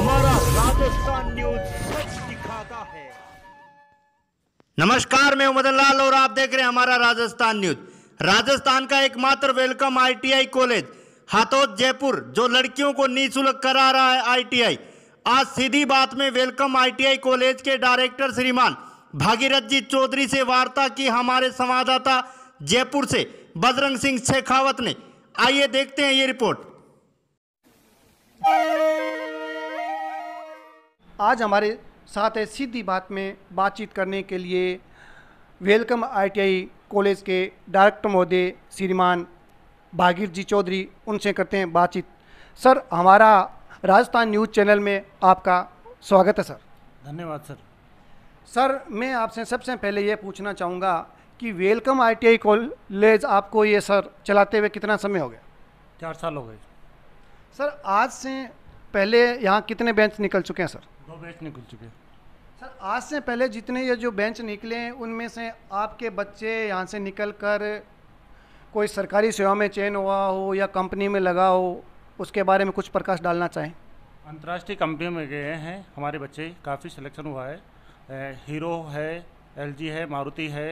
हमारा राजस्थान न्यूज सच दिखाता है नमस्कार मैं मदन लाल और आप देख रहे हैं हमारा राजस्थान न्यूज राजस्थान का एकमात्र welcome ITI college Hathod Jaipur जो लड़कियों को निःशुल्क करा रहा है आईटीआई आज सीधी बात में वेलकम आईटीआई कॉलेज के डायरेक्टर श्रीमान भागीरथ जी चौधरी से वार्ता की हमारे संवाददाता जयपुर से बजरंग सिंह शेखावत ने आइए देखते हैं ये रिपोर्ट आज हमारे साथ है सीधी बात में बातचीत करने के लिए वेलकम आईटीआई कॉलेज के डायरेक्टर महोदय श्रीमान भागीर जी चौधरी उनसे करते हैं बातचीत सर हमारा राजस्थान न्यूज़ चैनल में आपका स्वागत है सर धन्यवाद सर सर मैं आपसे सबसे पहले ये पूछना चाहूँगा कि वेलकम आईटीआई कॉलेज आपको ये सर चलाते हुए कितना समय हो गया चार साल हो गए सर आज से पहले यहाँ कितने बेंच निकल चुके हैं सर दो बेंच निकल चुके हैं सर आज से पहले जितने ये जो बेंच निकले हैं उनमें से आपके बच्चे यहाँ से निकल कर कोई सरकारी सेवा में चयन हुआ हो या कंपनी में लगा हो उसके बारे में कुछ प्रकाश डालना चाहें अंतर्राष्ट्रीय कंपनी में गए हैं हमारे बच्चे काफ़ी सिलेक्शन हुआ है ए, हीरो है एलजी है मारुति है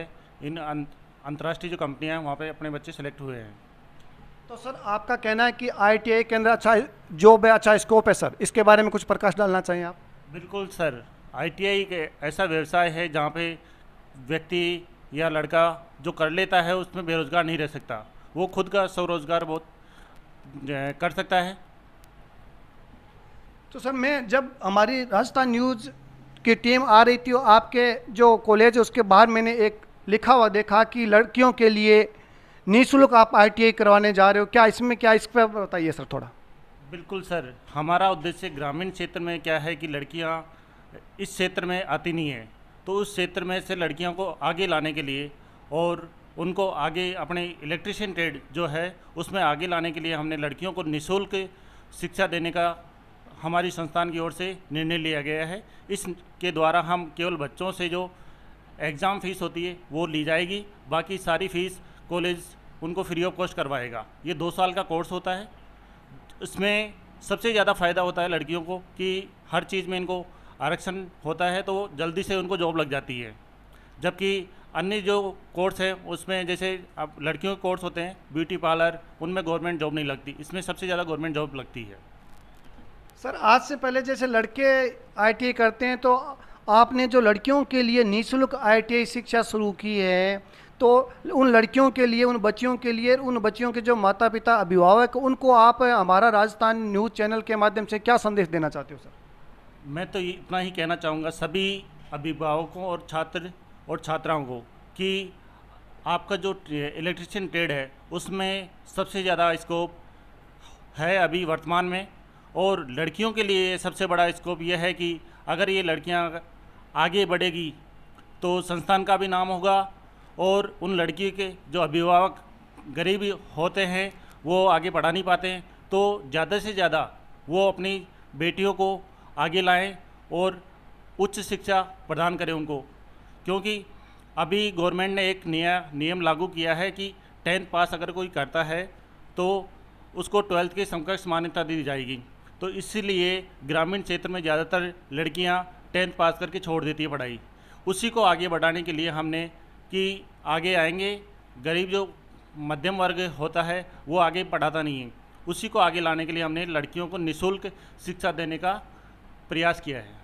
इन अंतर्राष्ट्रीय जो कंपनियाँ हैं वहाँ पे अपने बच्चे सेलेक्ट हुए हैं तो सर आपका कहना है कि आईटीआई के अंदर अच्छा जॉब है अच्छा स्कोप है सर इसके बारे में कुछ प्रकाश डालना चाहिए आप बिल्कुल सर आईटीआई आई ऐसा व्यवसाय है जहाँ पे व्यक्ति या लड़का जो कर लेता है उसमें बेरोज़गार नहीं रह सकता वो खुद का स्वरोजगार बहुत कर सकता है तो सर मैं जब हमारी राजस्थान न्यूज़ की टीम आ रही थी आपके जो कॉलेज उसके बाहर मैंने एक लिखा हुआ देखा कि लड़कियों के लिए निःशुल्क आप आई करवाने जा रहे हो क्या इसमें क्या इस पर बताइए सर थोड़ा बिल्कुल सर हमारा उद्देश्य ग्रामीण क्षेत्र में क्या है कि लड़कियाँ इस क्षेत्र में आती नहीं है तो उस क्षेत्र में से लड़कियों को आगे लाने के लिए और उनको आगे अपने इलेक्ट्रिशियन ट्रेड जो है उसमें आगे लाने के लिए हमने लड़कियों को निःशुल्क शिक्षा देने का हमारी संस्थान की ओर से निर्णय लिया गया है इसके द्वारा हम केवल बच्चों से जो एग्ज़ाम फ़ीस होती है वो ली जाएगी बाकी सारी फ़ीस कॉलेज उनको फ्री ऑफ कॉस्ट करवाएगा ये दो साल का कोर्स होता है इसमें सबसे ज़्यादा फ़ायदा होता है लड़कियों को कि हर चीज़ में इनको आरक्षण होता है तो जल्दी से उनको जॉब लग जाती है जबकि अन्य जो कोर्स हैं उसमें जैसे अब लड़कियों के कोर्स होते हैं ब्यूटी पार्लर उनमें गवर्नमेंट जॉब नहीं लगती इसमें सबसे ज़्यादा गवर्नमेंट जॉब लगती है सर आज से पहले जैसे लड़के आई e करते हैं तो आपने जो लड़कियों के लिए निःशुल्क आई e शिक्षा शुरू की है तो उन लड़कियों के लिए उन बच्चियों के लिए उन बच्चियों के जो माता पिता अभिभावक उनको आप हमारा राजस्थान न्यूज़ चैनल के माध्यम से क्या संदेश देना चाहते हो सर मैं तो इतना ही कहना चाहूँगा सभी अभिभावकों और छात्र और छात्राओं को कि आपका जो इलेक्ट्रिशियन ट्रेड है उसमें सबसे ज़्यादा स्कोप है अभी वर्तमान में और लड़कियों के लिए सबसे बड़ा स्कोप यह है कि अगर ये लड़कियां आगे बढ़ेगी तो संस्थान का भी नाम होगा और उन लड़की के जो अभिभावक गरीब होते हैं वो आगे पढ़ा नहीं पाते हैं तो ज़्यादा से ज़्यादा वो अपनी बेटियों को आगे लाएं और उच्च शिक्षा प्रदान करें उनको क्योंकि अभी गवर्नमेंट ने एक नया नियम लागू किया है कि टेंथ पास अगर कोई करता है तो उसको ट्वेल्थ के समकक्ष मान्यता दी जाएगी तो इसीलिए ग्रामीण क्षेत्र में ज़्यादातर लड़कियां टेंथ पास करके छोड़ देती है पढ़ाई उसी को आगे बढ़ाने के लिए हमने कि आगे आएंगे गरीब जो मध्यम वर्ग होता है वो आगे पढ़ाता नहीं है उसी को आगे लाने के लिए हमने लड़कियों को निशुल्क शिक्षा देने का प्रयास किया है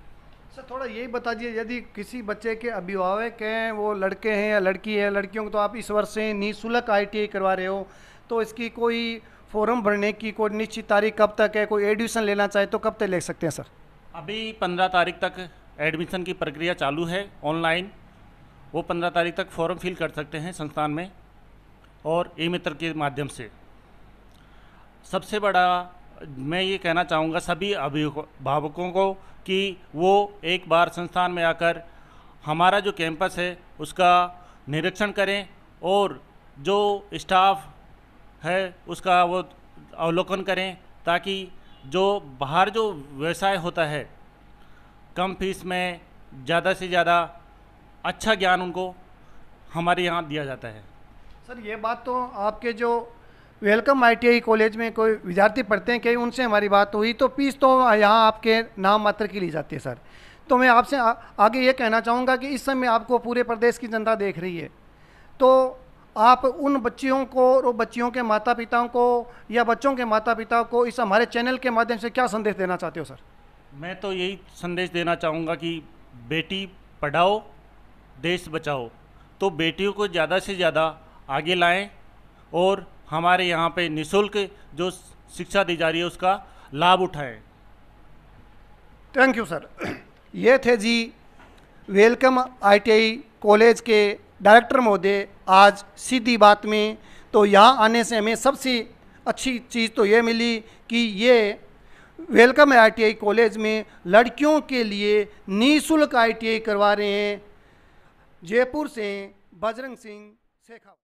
सर थोड़ा यही बता दिए यदि किसी बच्चे के अभिभावक हैं वो लड़के हैं या लड़की है लड़कियों को तो आप इस वर्ष से निःशुल्क आई करवा रहे हो तो इसकी कोई फॉर्म भरने की कोई निश्चित तारीख कब तक है कोई एडमिशन लेना चाहे तो कब तक ले सकते हैं सर अभी पंद्रह तारीख तक एडमिशन की प्रक्रिया चालू है ऑनलाइन वो पंद्रह तारीख तक फॉर्म फिल कर सकते हैं संस्थान में और ई मित्र के माध्यम से सबसे बड़ा मैं ये कहना चाहूँगा सभी अभिभावकों को कि वो एक बार संस्थान में आकर हमारा जो कैंपस है उसका निरीक्षण करें और जो स्टाफ है उसका वो अवलोकन करें ताकि जो बाहर जो व्यवसाय होता है कम फीस में ज़्यादा से ज़्यादा अच्छा ज्ञान उनको हमारे यहाँ दिया जाता है सर ये बात तो आपके जो वेलकम आईटीआई कॉलेज में कोई विद्यार्थी पढ़ते हैं कहीं उनसे हमारी बात हुई तो फीस तो यहाँ आपके नाम मात्र की ली जाती है सर तो मैं आपसे आगे ये कहना चाहूँगा कि इस समय आपको पूरे प्रदेश की जनता देख रही है तो आप उन बच्चियों को और बच्चियों के माता पिताओं को या बच्चों के माता पिता को इस हमारे चैनल के माध्यम से क्या संदेश देना चाहते हो सर मैं तो यही संदेश देना चाहूँगा कि बेटी पढ़ाओ देश बचाओ तो बेटियों को ज़्यादा से ज़्यादा आगे लाएं और हमारे यहाँ पे निशुल्क जो शिक्षा दी जा रही है उसका लाभ उठाएं थैंक यू सर ये थे जी वेलकम आईटीआई कॉलेज के डायरेक्टर महोदय आज सीधी बात में तो यहाँ आने से हमें सबसे अच्छी चीज़ तो ये मिली कि ये वेलकम आईटीआई कॉलेज में लड़कियों के लिए निःशुल्क आईटीआई करवा रहे हैं जयपुर से बजरंग सिंह शेखावत